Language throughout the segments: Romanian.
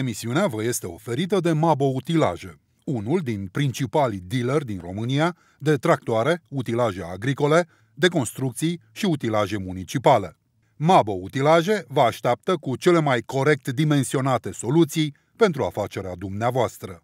Emisiunea vă este oferită de Mabo Utilaje, unul din principalii dealer din România de tractoare, utilaje agricole, de construcții și utilaje municipale. Mabo Utilaje vă așteaptă cu cele mai corect dimensionate soluții pentru afacerea dumneavoastră.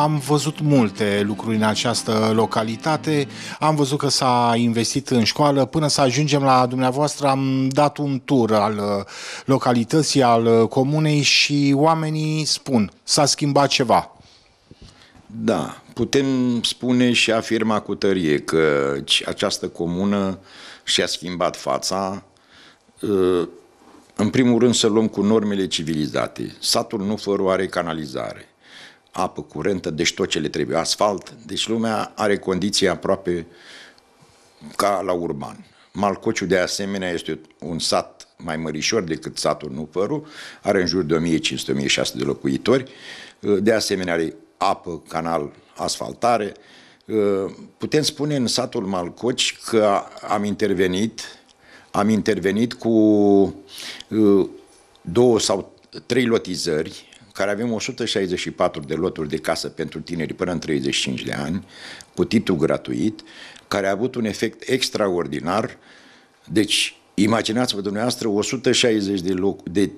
Am văzut multe lucruri în această localitate, am văzut că s-a investit în școală, până să ajungem la dumneavoastră am dat un tur al uh, localității, al uh, comunei și oamenii spun, s-a schimbat ceva. Da, putem spune și afirma cu tărie că această comună și-a schimbat fața, uh, în primul rând să luăm cu normele civilizate. Satul nu fără are canalizare apă curentă, deci tot ce le trebuie, asfalt, deci lumea are condiții aproape ca la urban. Malcociu de asemenea este un sat mai mărișor decât satul Nupăru, are în jur de 1500-1600 de locuitori, de asemenea are apă, canal, asfaltare. Putem spune în satul Malcoci că am intervenit, am intervenit cu uh, două sau trei lotizări care avem 164 de loturi de casă pentru tineri până în 35 de ani, cu titlu gratuit, care a avut un efect extraordinar. Deci, imaginați-vă dumneavoastră 160 de, loc, de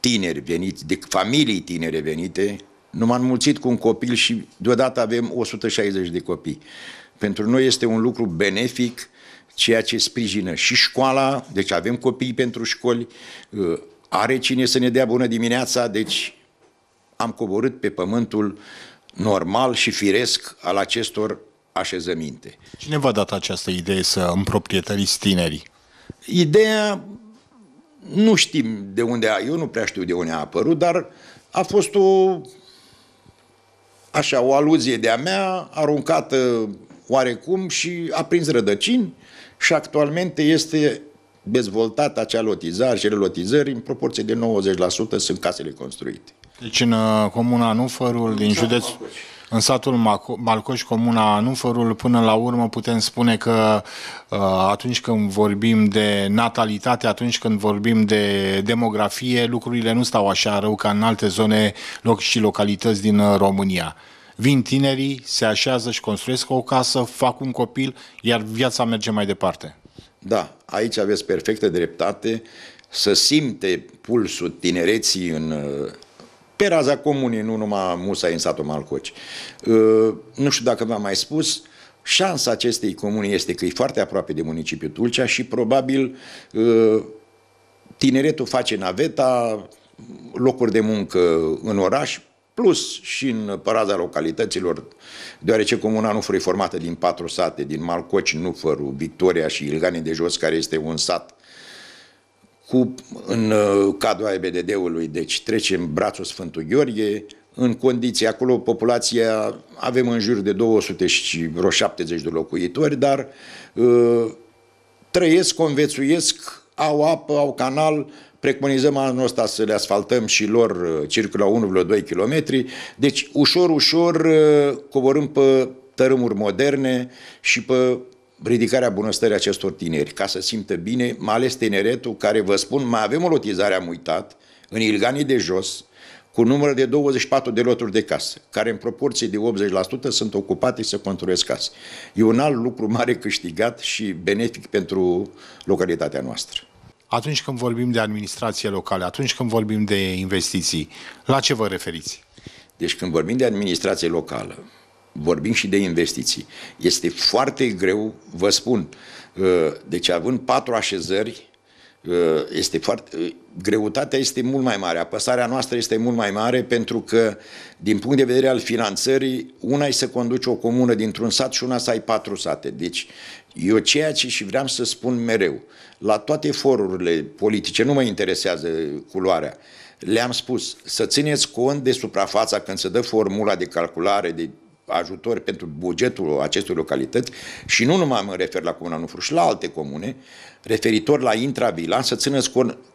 tineri veniți, de familii tinere venite, nu m-am mulțit cu un copil și deodată avem 160 de copii. Pentru noi este un lucru benefic, ceea ce sprijină și școala, deci avem copii pentru școli, uh, are cine să ne dea bună dimineața, deci am coborât pe pământul normal și firesc al acestor așezăminte. Cine v-a dat această idee să împroprietăriți tinerii? Ideea nu știm de unde a, eu nu prea știu de unde a apărut, dar a fost o așa, o aluzie de-a mea aruncată oarecum și a prins rădăcini și actualmente este dezvoltată acea lotizare, cele lotizări în proporție de 90% sunt casele construite. Deci în uh, comuna Nufărul, din județ, în satul Maco- Balcoș, comuna Nufărul, până la urmă putem spune că uh, atunci când vorbim de natalitate, atunci când vorbim de demografie, lucrurile nu stau așa rău ca în alte zone loc și localități din uh, România. Vin tinerii, se așează și construiesc o casă, fac un copil, iar viața merge mai departe. Da, aici aveți perfectă dreptate. Să simte pulsul tinereții în uh, pe raza comunii, nu numai Musa în satul Malcoci. Ă, nu știu dacă v-am mai spus, șansa acestei comuni este că e foarte aproape de municipiul Tulcea și probabil ă, tineretul face naveta, locuri de muncă în oraș, plus și în paraza localităților, deoarece comuna nu e formată din patru sate, din Malcoci, Nufăru, Victoria și Ilgane de Jos, care este un sat cu, în uh, cadrul ABDD-ului, deci trecem brațul Sfântul Gheorghe, în condiții, acolo populația, avem în jur de 200 și vreo 70 de locuitori, dar uh, trăiesc, convețuiesc, au apă, au canal, preconizăm anul ăsta să le asfaltăm și lor uh, circa la 2 km, deci ușor, ușor uh, coborâm pe tărâmuri moderne și pe ridicarea bunăstării acestor tineri, ca să simtă bine, mai ales tineretul, care vă spun, mai avem o lotizare, am uitat, în Ilganii de jos, cu număr de 24 de loturi de casă, care în proporție de 80% sunt ocupate și se construiesc case. E un alt lucru mare câștigat și benefic pentru localitatea noastră. Atunci când vorbim de administrație locală, atunci când vorbim de investiții, la ce vă referiți? Deci când vorbim de administrație locală, vorbim și de investiții. Este foarte greu, vă spun, uh, deci având patru așezări, uh, este foarte, uh, greutatea este mult mai mare, apăsarea noastră este mult mai mare pentru că, din punct de vedere al finanțării, una e să conduci o comună dintr-un sat și una să ai patru sate. Deci, eu ceea ce și vreau să spun mereu, la toate forurile politice, nu mă interesează culoarea, le-am spus să țineți cont de suprafața când se dă formula de calculare, de ajutor pentru bugetul acestor localități și nu numai mă refer la Comuna Nufru și la alte comune, referitor la intravilan să țineți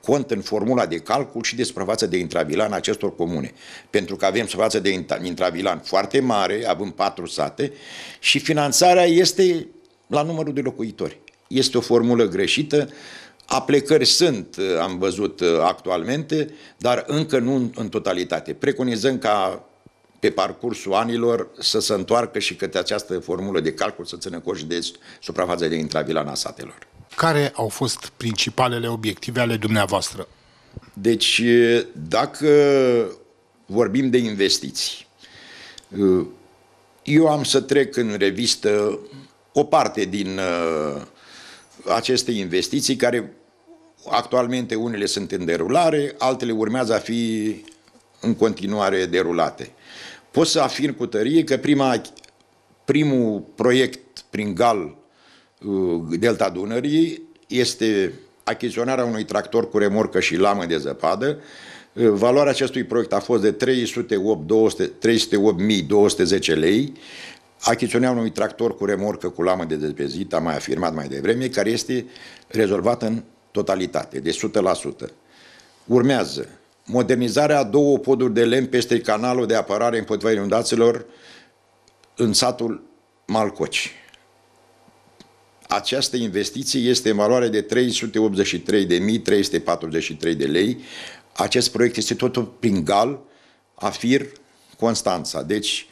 cont în formula de calcul și de suprafață de în acestor comune. Pentru că avem suprafață de intravilan foarte mare, avem patru sate și finanțarea este la numărul de locuitori. Este o formulă greșită, Aplecări sunt, am văzut uh, actualmente, dar încă nu în totalitate. Preconizăm ca pe parcursul anilor să se întoarcă și către această formulă de calcul să țină cont de suprafața de intravilana satelor. Care au fost principalele obiective ale dumneavoastră? Deci, dacă vorbim de investiții, eu am să trec în revistă o parte din aceste investiții care actualmente unele sunt în derulare, altele urmează a fi în continuare derulate pot să afirm cu tărie că prima, primul proiect prin GAL uh, Delta Dunării este achiziționarea unui tractor cu remorcă și lamă de zăpadă. Uh, valoarea acestui proiect a fost de 308.210 lei. Achiziționarea unui tractor cu remorcă cu lamă de zăpezit, am mai afirmat mai devreme, care este rezolvat în totalitate, de 100%. Urmează modernizarea a două poduri de lemn peste canalul de apărare împotriva inundațiilor în satul Malcoci. Această investiție este în valoare de 383.343 de lei. Acest proiect este totul prin GAL, AFIR, Constanța. Deci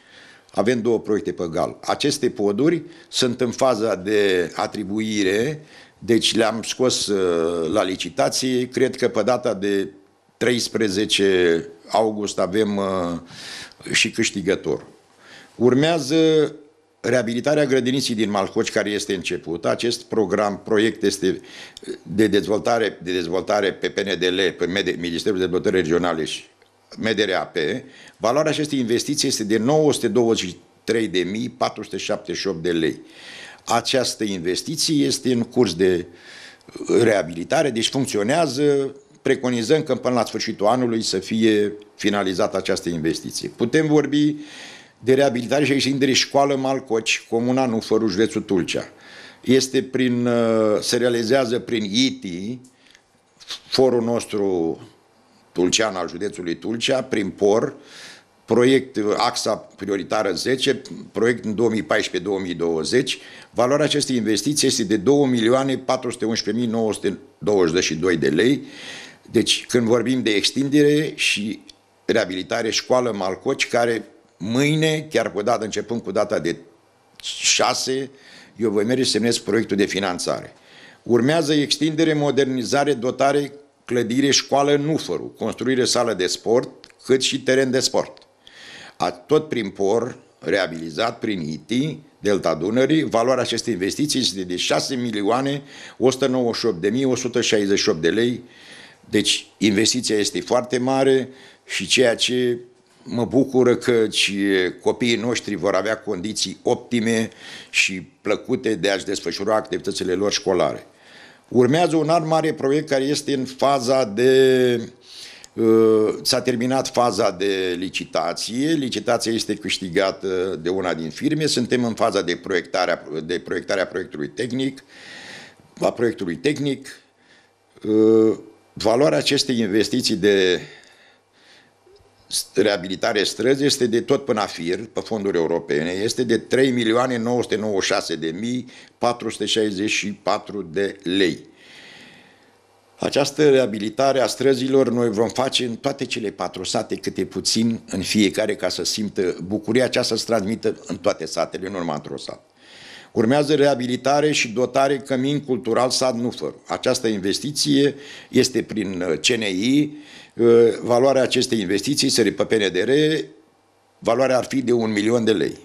avem două proiecte pe GAL. Aceste poduri sunt în faza de atribuire, deci le-am scos uh, la licitație, cred că pe data de 13 august avem uh, și câștigător. Urmează reabilitarea grădiniții din Malhoci, care este început. Acest program, proiect este de dezvoltare, de dezvoltare pe PNDL, pe Ministerul de Dezvoltare Regionale și MDRAP. Valoarea acestei investiții este de 923.478 de lei. Această investiție este în curs de reabilitare, deci funcționează preconizăm că până la sfârșitul anului să fie finalizată această investiție. Putem vorbi de reabilitare și extindere școală Malcoci, comuna Nufăru, județul Tulcea. Este prin, uh, se realizează prin ITI, forul nostru tulcean al județului Tulcea, prin POR, proiect AXA prioritară 10, proiect în 2014-2020. Valoarea acestei investiții este de 2.411.922 de lei, deci, când vorbim de extindere și reabilitare, școală Malcoci, care mâine, chiar cu data, începând cu data de 6, eu voi merge să semnez proiectul de finanțare. Urmează extindere, modernizare, dotare, clădire, școală Nufăru, construire sală de sport, cât și teren de sport. A, tot prin POR, reabilizat prin IT, Delta Dunării, valoarea acestei investiții este de 6.198.168 de lei, deci investiția este foarte mare și ceea ce mă bucură că copiii noștri vor avea condiții optime și plăcute de a-și desfășura activitățile lor școlare. Urmează un alt mare proiect care este în faza de... Uh, s-a terminat faza de licitație, licitația este câștigată de una din firme, suntem în faza de proiectare, de proiectarea proiectului tehnic, a proiectului tehnic, uh, Valoarea acestei investiții de reabilitare străzi este de tot până fir, pe fonduri europene, este de 3.996.464 de lei. Această reabilitare a străzilor noi vom face în toate cele patru sate câte puțin în fiecare ca să simtă bucuria aceasta să transmită în toate satele, nu numai într-o sat. Urmează reabilitare și dotare cămin cultural sad Nufăru. Această investiție este prin uh, CNI, uh, valoarea acestei investiții se pe PNDR, valoarea ar fi de un milion de lei.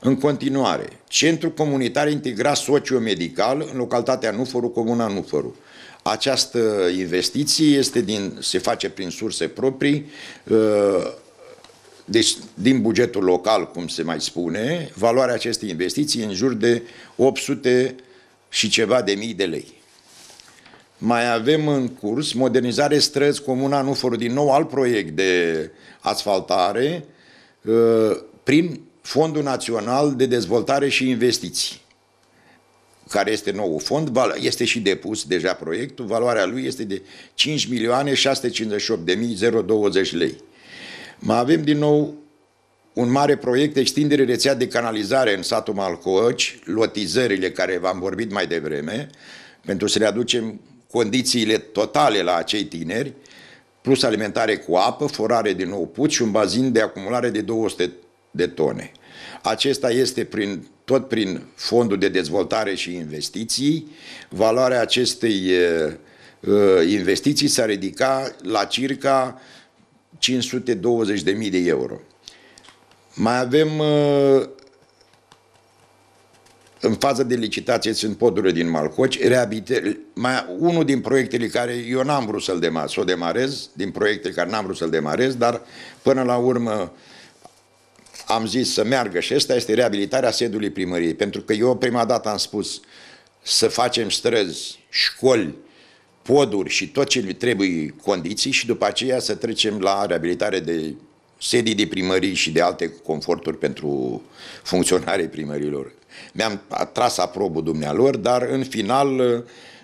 În continuare, Centru Comunitar Integrat Sociomedical în localitatea Nufăru, Comuna Nufăru. Această investiție este din, se face prin surse proprii, uh, deci, din bugetul local, cum se mai spune, valoarea acestei investiții în jur de 800 și ceva de mii de lei. Mai avem în curs modernizare străzi Comuna Nufor, din nou alt proiect de asfaltare ă, prin Fondul Național de Dezvoltare și Investiții care este nou fond, este și depus deja proiectul, valoarea lui este de 5.658.020 lei. Mai avem din nou un mare proiect de extindere rețea de canalizare în satul Malcoci, lotizările care v-am vorbit mai devreme, pentru să le aducem condițiile totale la acei tineri, plus alimentare cu apă, forare din nou puț și un bazin de acumulare de 200 de tone. Acesta este prin, tot prin fondul de dezvoltare și investiții. Valoarea acestei uh, investiții s-a ridicat la circa 520.000 de euro. Mai avem uh, în fază de licitație sunt podurile din Malcoci, mai, unul din proiectele care eu n-am vrut să-l demar, să o demarez, din proiectele care n-am vrut să-l demarez, dar până la urmă am zis să meargă și asta este reabilitarea sediului primăriei, pentru că eu prima dată am spus să facem străzi, școli, poduri și tot ce le trebuie condiții și după aceea să trecem la reabilitare de sedii de primării și de alte conforturi pentru funcționarii primărilor. Mi-am tras aprobul dumnealor, dar în final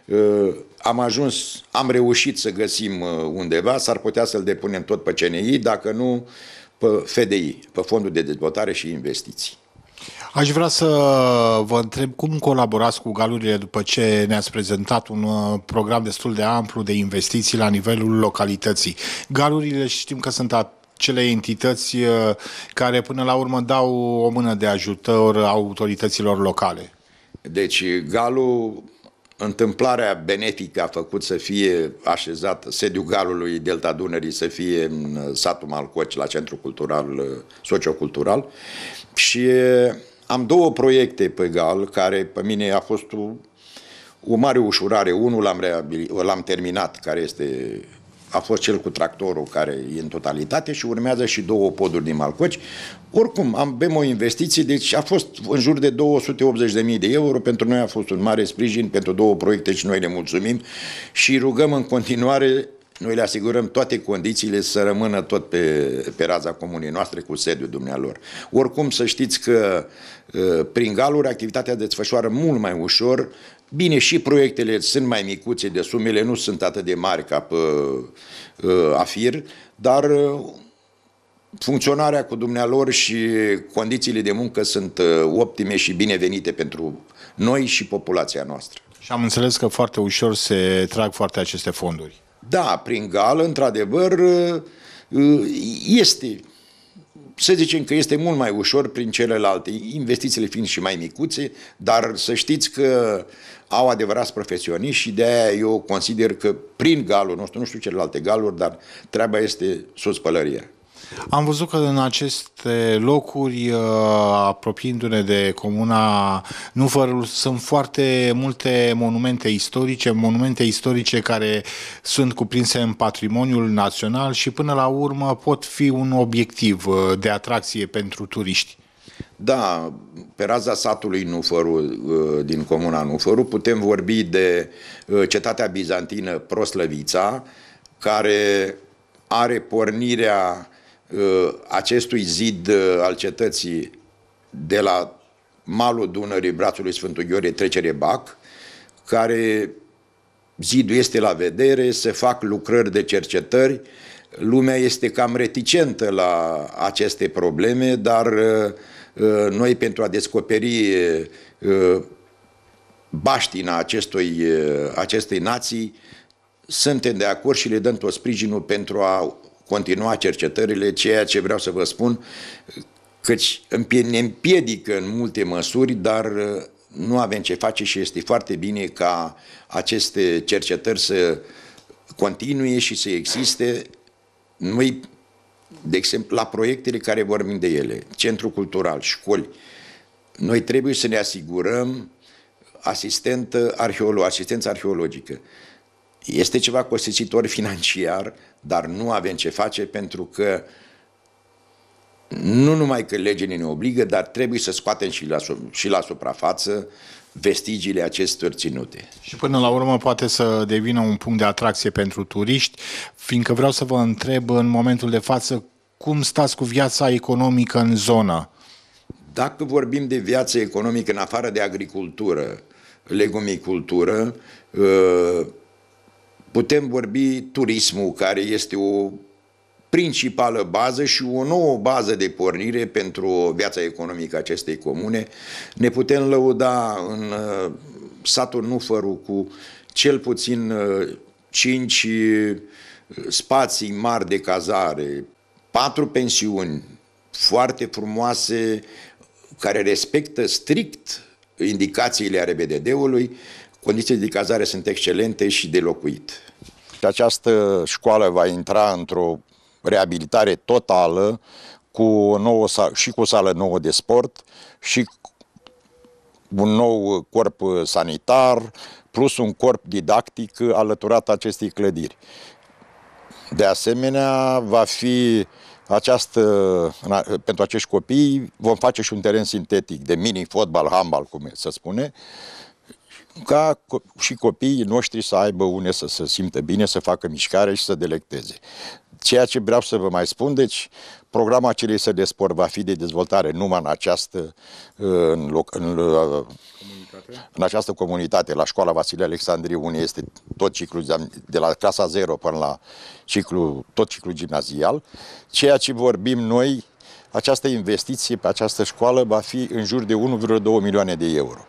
uh, am ajuns, am reușit să găsim uh, undeva, s-ar putea să-l depunem tot pe CNI, dacă nu pe FDI, pe Fondul de Dezvoltare și Investiții. Aș vrea să vă întreb cum colaborați cu galurile după ce ne-ați prezentat un uh, program destul de amplu de investiții la nivelul localității. Galurile știm că sunt cele entități uh, care până la urmă dau o mână de ajutor autorităților locale. Deci galu, întâmplarea benetică a făcut să fie așezat sediul galului Delta Dunării să fie în uh, satul Malcoci la Centrul Cultural Sociocultural și am două proiecte pe gal, care pe mine a fost o, o mare ușurare. Unul l-am, l-am terminat, care este a fost cel cu tractorul care e în totalitate și urmează și două poduri din Malcoci. Oricum, am avem o investiție, deci a fost în jur de 280.000 de euro, pentru noi a fost un mare sprijin pentru două proiecte și noi ne mulțumim și rugăm în continuare noi le asigurăm toate condițiile să rămână tot pe, pe raza comunii noastre cu sediul dumnealor. Oricum să știți că ă, prin galuri activitatea desfășoară mult mai ușor. Bine, și proiectele sunt mai micuțe de sumele, nu sunt atât de mari ca pe ă, AFIR, dar ă, funcționarea cu dumnealor și condițiile de muncă sunt optime și binevenite pentru noi și populația noastră. Și am înțeles că foarte ușor se trag foarte aceste fonduri. Da, prin gal, într-adevăr, ă, este, să zicem că este mult mai ușor prin celelalte, investițiile fiind și mai micuțe, dar să știți că au adevărați profesioniști și de eu consider că prin galul nostru, nu știu celelalte galuri, dar treaba este sus pălăria. Am văzut că în aceste locuri, uh, apropiindu-ne de comuna Nufărul, sunt foarte multe monumente istorice, monumente istorice care sunt cuprinse în patrimoniul național și până la urmă pot fi un obiectiv uh, de atracție pentru turiști. Da, pe raza satului Nufăru, uh, din comuna Nufăru, putem vorbi de cetatea bizantină Proslăvița, care are pornirea Uh, acestui zid uh, al cetății de la malul Dunării, brațului Sfântul Gheorghe, trecere Bac, care zidul este la vedere, se fac lucrări de cercetări, lumea este cam reticentă la aceste probleme, dar uh, noi pentru a descoperi baștina acestui, acestei nații, suntem de acord și le dăm tot sprijinul pentru a continua cercetările, ceea ce vreau să vă spun, căci ne împiedică în multe măsuri, dar uh, nu avem ce face și este foarte bine ca aceste cercetări să continue și să existe. Noi, de exemplu, la proiectele care vorbim de ele, centru cultural, școli, noi trebuie să ne asigurăm asistentă arheolo- asistență arheologică. Este ceva costisitor financiar, dar nu avem ce face pentru că nu numai că legile ne obligă, dar trebuie să scoatem și la, și la suprafață vestigiile acestor ținute. Și până la urmă poate să devină un punct de atracție pentru turiști, fiindcă vreau să vă întreb în momentul de față cum stați cu viața economică în zonă? Dacă vorbim de viață economică în afară de agricultură, legumicultură, ă, Putem vorbi turismul, care este o principală bază și o nouă bază de pornire pentru viața economică a acestei comune. Ne putem lăuda în uh, satul Nufăru cu cel puțin uh, uh, spații mari de cazare, patru pensiuni foarte frumoase care respectă strict indicațiile RBDD-ului, Condițiile de cazare sunt excelente și de locuit. această școală va intra într-o reabilitare totală cu o nouă, și cu o sală nouă de sport și un nou corp sanitar, plus un corp didactic alăturat acestei clădiri. De asemenea, va fi această, pentru acești copii vom face și un teren sintetic de mini fotbal, handbal, cum se spune, ca și copiii noștri să aibă une să se simtă bine, să facă mișcare și să delecteze. Ceea ce vreau să vă mai spun, deci acelei să de Sport va fi de dezvoltare numai în această, uh, în loc, în, uh, în această comunitate, la școala Vasile Alexandrie, unde este tot ciclul de la clasa 0 până la ciclu, tot ciclul gimnazial. Ceea ce vorbim noi această investiție pe această școală va fi în jur de 1,2 milioane de euro.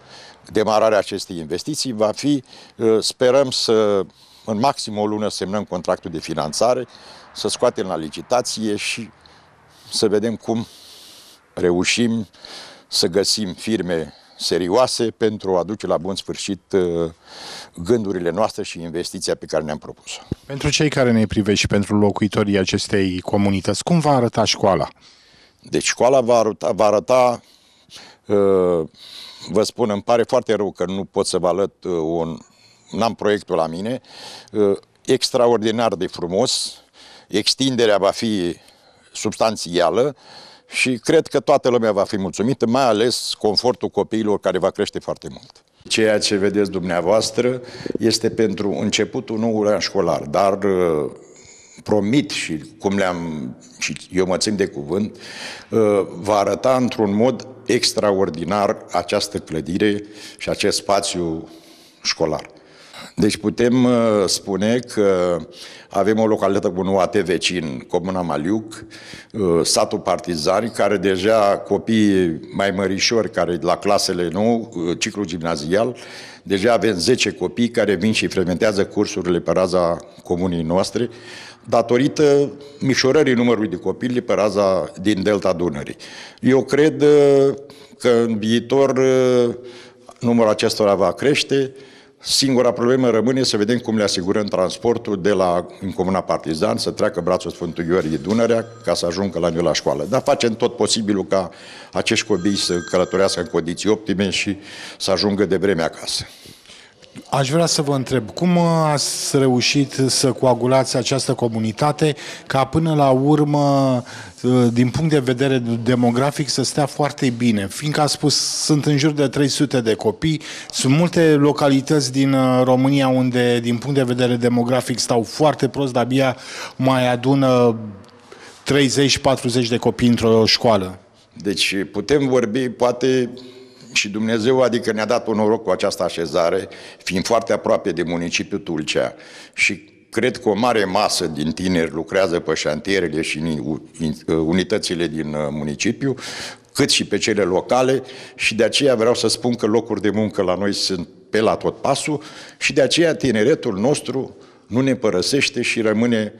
Demararea acestei investiții va fi, uh, sperăm să în maxim o lună semnăm contractul de finanțare, să scoatem la licitație și să vedem cum reușim să găsim firme serioase pentru a duce la bun sfârșit uh, gândurile noastre și investiția pe care ne-am propus. Pentru cei care ne privești și pentru locuitorii acestei comunități, cum va arăta școala? Deci școala va arăta, va arăta uh, vă spun, îmi pare foarte rău că nu pot să vă alăt uh, un, n-am proiectul la mine, uh, extraordinar de frumos, extinderea va fi substanțială și cred că toată lumea va fi mulțumită, mai ales confortul copiilor care va crește foarte mult. Ceea ce vedeți dumneavoastră este pentru începutul noului an școlar, dar promit și cum le-am, și eu mă țin de cuvânt, uh, va arăta într-un mod extraordinar această clădire și acest spațiu școlar. Deci putem uh, spune că avem o localitate cu un UAT vecin, Comuna Maliuc, uh, satul Partizani, care deja copiii mai mărișori, care la clasele nou, ciclu gimnazial, deja avem 10 copii care vin și frecventează cursurile pe raza comunii noastre, datorită mișorării numărului de copii pe raza din delta Dunării. Eu cred uh, că în viitor uh, numărul acestora va crește, Singura problemă rămâne să vedem cum le asigurăm transportul de la în Comuna Partizan, să treacă brațul Sfântul Gheorghe Dunărea ca să ajungă la noi la școală. Dar facem tot posibilul ca acești copii să călătorească în condiții optime și să ajungă de vreme acasă. Aș vrea să vă întreb, cum ați reușit să coagulați această comunitate ca până la urmă, uh, din punct de vedere demografic, să stea foarte bine? Fiindcă a spus, sunt în jur de 300 de copii, sunt multe localități din uh, România unde, din punct de vedere demografic, stau foarte prost, dar abia mai adună 30-40 de copii într-o școală. Deci putem vorbi, poate și Dumnezeu adică ne-a dat un noroc cu această așezare, fiind foarte aproape de municipiul Tulcea și cred că o mare masă din tineri lucrează pe șantierele și uh, unitățile din uh, municipiu, cât și pe cele locale și de aceea vreau să spun că locuri de muncă la noi sunt pe la tot pasul și de aceea tineretul nostru nu ne părăsește și rămâne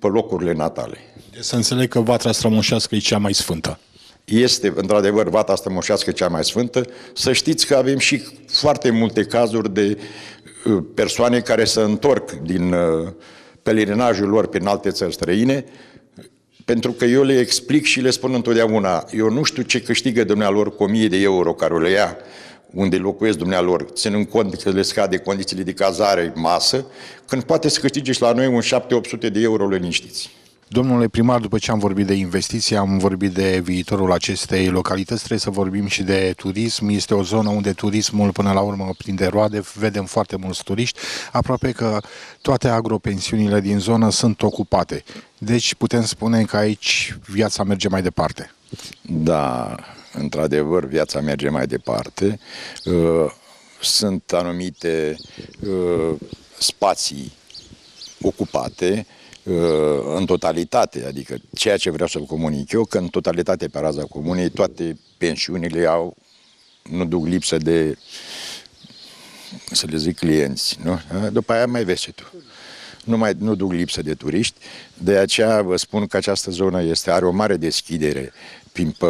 pe locurile natale. Să înțeleg că Vatra Strămoșească e cea mai sfântă este într-adevăr vata stămoșească cea mai sfântă, să știți că avem și foarte multe cazuri de uh, persoane care se întorc din uh, pelerinajul lor prin alte țări străine, pentru că eu le explic și le spun întotdeauna, eu nu știu ce câștigă dumnealor cu 1000 de euro care le ia unde locuiesc dumnealor, ținând cont că le scade condițiile de cazare, masă, când poate să câștige și la noi un 7-800 de euro liniștiți. Domnule primar, după ce am vorbit de investiții, am vorbit de viitorul acestei localități, trebuie să vorbim și de turism. Este o zonă unde turismul până la urmă prinde roade, vedem foarte mulți turiști, aproape că toate agropensiunile din zonă sunt ocupate. Deci putem spune că aici viața merge mai departe. Da, într-adevăr, viața merge mai departe. Uh, sunt anumite uh, spații ocupate, în totalitate, adică ceea ce vreau să comunic eu, că în totalitate pe raza comunei toate pensiunile au, nu duc lipsă de, să le zic, clienți, nu? După aia mai vezi tu. Nu, mai, nu duc lipsă de turiști, de aceea vă spun că această zonă este, are o mare deschidere prin, pe,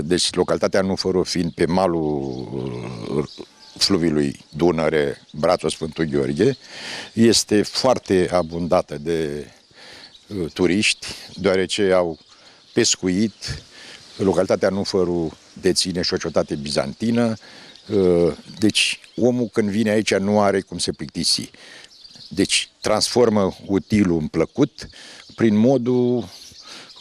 deci localitatea nu fără fiind pe malul fluviului Dunăre, brațul Sfântul Gheorghe, este foarte abundată de uh, turiști, deoarece au pescuit, localitatea Nufăru deține și o cetate bizantină, uh, deci omul când vine aici nu are cum să plictisi. Deci transformă utilul în plăcut prin modul,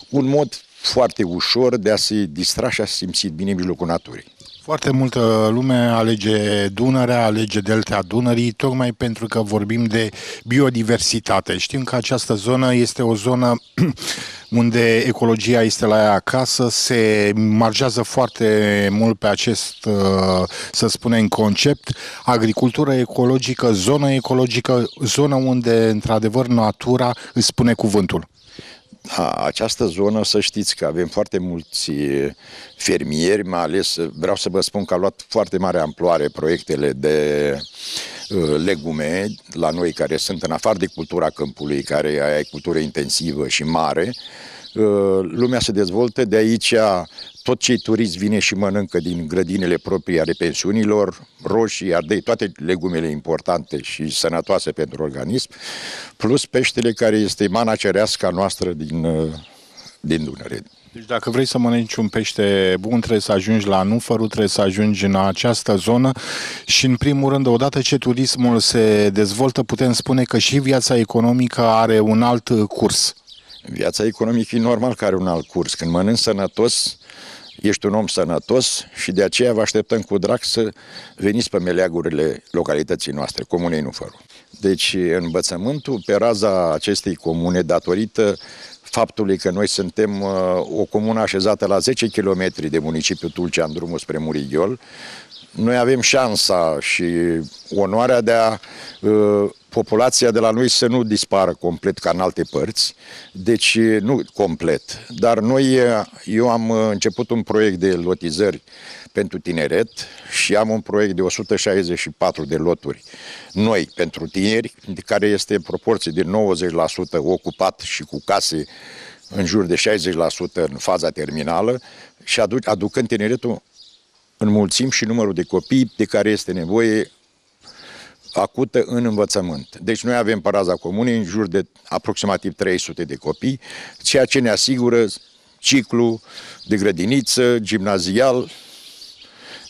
un mod foarte ușor de a se distra și a se simți bine în mijlocul naturii. Foarte multă lume alege Dunărea, alege Delta Dunării, tocmai pentru că vorbim de biodiversitate. Știm că această zonă este o zonă unde ecologia este la ea acasă, se marjează foarte mult pe acest, uh, să spunem, concept, agricultură ecologică, zonă ecologică, zonă unde, într-adevăr, natura îți spune cuvântul. A această zonă, să știți că avem foarte mulți fermieri, mai ales vreau să vă spun că a luat foarte mare amploare proiectele de legume la noi care sunt în afară de cultura câmpului, care e cultură intensivă și mare, Uh, lumea se dezvoltă, de aici tot cei turiști vine și mănâncă din grădinile proprii ale pensiunilor, roșii, ardei, toate legumele importante și sănătoase pentru organism, plus peștele care este mana cerească a noastră din, uh, din Dunăre. Deci dacă vrei să mănânci un pește bun, trebuie să ajungi la Nufărul, trebuie să ajungi în această zonă și în primul rând, odată ce turismul se dezvoltă, putem spune că și viața economică are un alt curs. Viața economică e normal că are un alt curs. Când mănânci sănătos, ești un om sănătos și de aceea vă așteptăm cu drag să veniți pe meleagurile localității noastre, Comunei Nufăru. Deci învățământul pe raza acestei comune, datorită faptului că noi suntem uh, o comună așezată la 10 km de municipiul Tulcea, în drumul spre Murighiol, noi avem șansa și onoarea de a uh, populația de la noi să nu dispară complet ca în alte părți, deci nu complet, dar noi, eu am început un proiect de lotizări pentru tineret și am un proiect de 164 de loturi noi pentru tineri, care este în proporție de 90% ocupat și cu case în jur de 60% în faza terminală și aduc, aducând tineretul înmulțim și numărul de copii de care este nevoie acută în învățământ. Deci noi avem paraza comunei în jur de aproximativ 300 de copii, ceea ce ne asigură ciclu de grădiniță, gimnazial.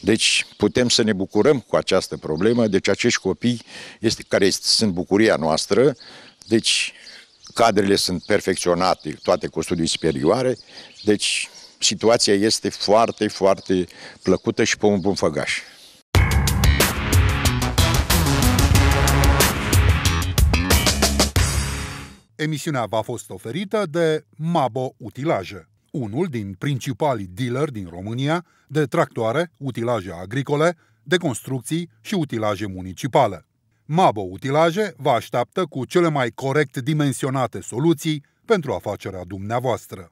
Deci putem să ne bucurăm cu această problemă. Deci acești copii, este, care sunt bucuria noastră, deci cadrele sunt perfecționate, toate cu studii superioare, deci situația este foarte, foarte plăcută și pe un bun făgaș. Emisiunea v-a fost oferită de Mabo Utilaje, unul din principalii dealeri din România de tractoare, utilaje agricole, de construcții și utilaje municipale. Mabo Utilaje vă așteaptă cu cele mai corect dimensionate soluții pentru afacerea dumneavoastră.